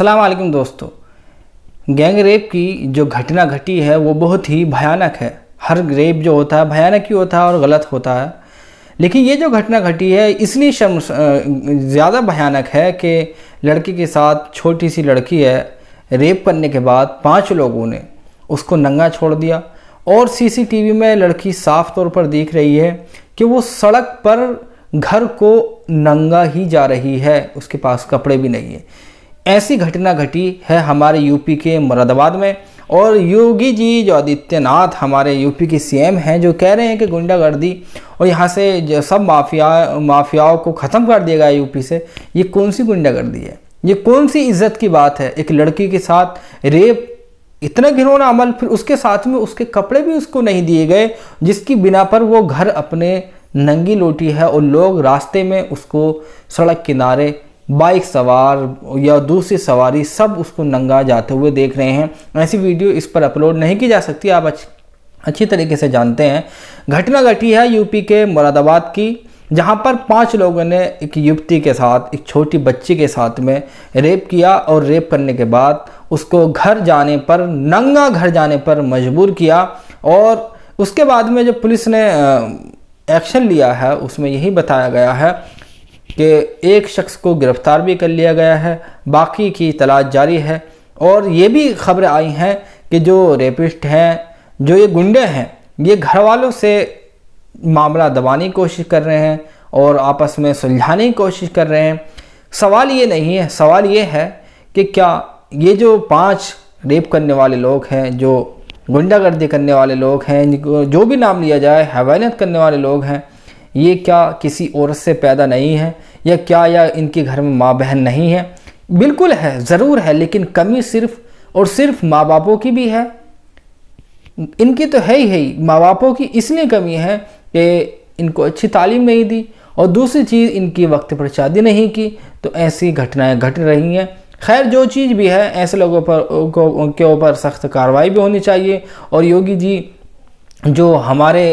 असलम दोस्तों gang rape की जो घटना घटी है वो बहुत ही भयानक है हर रेप जो होता है भयानक ही होता है और गलत होता है लेकिन ये जो घटना घटी है इसलिए शर्म ज़्यादा भयानक है कि लड़की के साथ छोटी सी लड़की है रेप करने के बाद पांच लोगों ने उसको नंगा छोड़ दिया और सीसीटीवी में लड़की साफ तौर पर देख रही है कि वो सड़क पर घर को नंगा ही जा रही है उसके पास कपड़े भी नहीं है ऐसी घटना घटी है हमारे यूपी के मुरादाबाद में और योगी जी जो आदित्यनाथ हमारे यूपी के सीएम हैं जो कह रहे हैं कि गुंडागर्दी और यहाँ से सब माफिया माफियाओं को ख़त्म कर दिया गया यूपी से ये कौन सी गुंडागर्दी है ये कौन सी इज्जत की बात है एक लड़की के साथ रेप इतना घिनौना अमल फिर उसके साथ में उसके कपड़े भी उसको नहीं दिए गए जिसकी बिना पर वो घर अपने नंगी लोटी है और लोग रास्ते में उसको सड़क किनारे बाइक सवार या दूसरी सवारी सब उसको नंगा जाते हुए देख रहे हैं ऐसी वीडियो इस पर अपलोड नहीं की जा सकती आप अच्छी अच्छी तरीके से जानते हैं घटना घटी है यूपी के मुरादाबाद की जहां पर पांच लोगों ने एक युवती के साथ एक छोटी बच्ची के साथ में रेप किया और रेप करने के बाद उसको घर जाने पर नंगा घर जाने पर मजबूर किया और उसके बाद में जो पुलिस ने एक्शन लिया है उसमें यही बताया गया है कि एक शख्स को गिरफ्तार भी कर लिया गया है बाकी की तलाश जारी है और ये भी खबरें आई हैं कि जो रेपिस्ट हैं जो ये गुंडे हैं ये घर वालों से मामला दबाने की कोशिश कर रहे हैं और आपस में सुलझाने की कोशिश कर रहे हैं सवाल ये नहीं है सवाल ये है कि क्या ये जो पांच रेप करने वाले लोग हैं जो गुंडागर्दी करने वाले लोग हैं जो भी नाम लिया जाए हवानियत करने वाले लोग हैं ये क्या किसी औरत से पैदा नहीं है या क्या या इनके घर में माँ बहन नहीं है बिल्कुल है ज़रूर है लेकिन कमी सिर्फ और सिर्फ माँ बापों की भी है इनकी तो है ही है ही माँ बापों की इसलिए कमी है कि इनको अच्छी तालीम नहीं दी और दूसरी चीज़ इनकी वक्त पर शादी नहीं की तो ऐसी घटनाएं घट रही हैं खैर जो चीज़ भी है ऐसे लोगों पर को उनके ऊपर सख्त कार्रवाई भी होनी चाहिए और योगी जी जो हमारे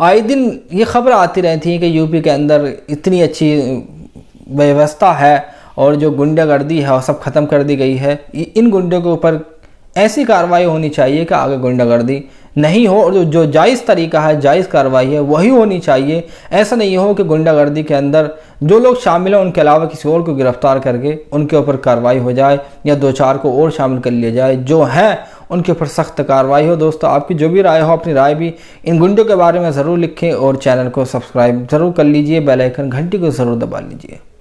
आए दिन ये खबर आती रहती है कि यूपी के अंदर इतनी अच्छी व्यवस्था है और जो गुंडागर्दी है वो सब ख़त्म कर दी गई है इन गुंडों के ऊपर ऐसी कार्रवाई होनी चाहिए कि आगे गुंडागर्दी नहीं हो और जो जायज़ तरीका है जायज़ कार्रवाई है वही होनी चाहिए ऐसा नहीं हो कि गुंडागर्दी के अंदर जो लोग शामिल हैं उनके अलावा किसी और को गिरफ्तार करके उनके ऊपर कार्रवाई हो जाए या दो चार को और शामिल कर लिया जाए जो हैं उनके ऊपर सख्त कार्रवाई हो दोस्तों आपकी जो भी राय हो अपनी राय भी इन गुंडों के बारे में ज़रूर लिखें और चैनल को सब्सक्राइब ज़रूर कर लीजिए बेलाइकन घंटी को ज़रूर दबा लीजिए